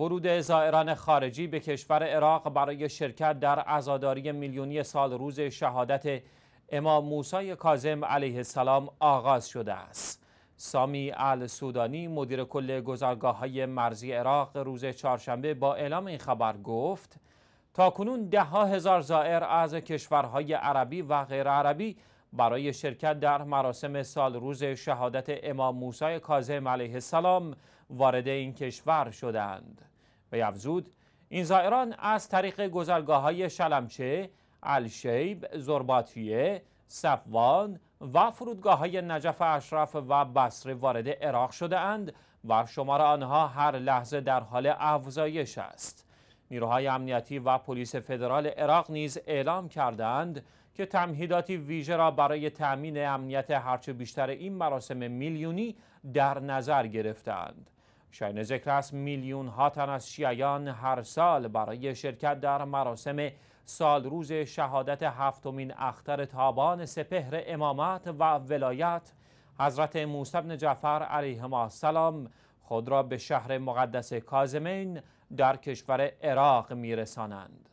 ورود زائران خارجی به کشور عراق برای شرکت در عزاداری میلیونی سال روز شهادت امام موسی کاظم علیه السلام آغاز شده است. سامی سودانی مدیر کل گزارگاه های مرزی عراق روز چهارشنبه با اعلام این خبر گفت تا کنون ده ها هزار زائر از کشورهای عربی و غیر عربی برای شرکت در مراسم سال روز شهادت امام موسی کاظم علیه السلام وارد این کشور شدند. وی افزود این زائران از طریق گذرگاه های شلمچه، الشیب، زرباتیه، صفوان و فرودگاه های نجف اشرف و بصره وارد عراق شده اند و شمار آنها هر لحظه در حال افزایش است. نیروهای امنیتی و پلیس فدرال عراق نیز اعلام کردند که تمهیداتی ویژه را برای تأمین امنیت هرچه بیشتر این مراسم میلیونی در نظر گرفتند. ذکر است میلیون ها تن از شیعیان هر سال برای شرکت در مراسم سالروز شهادت هفتمین اختر تابان سپهر امامت و ولایت حضرت موسی بن جعفر علیهما السلام خود را به شهر مقدس کازمین در کشور عراق میرسانند.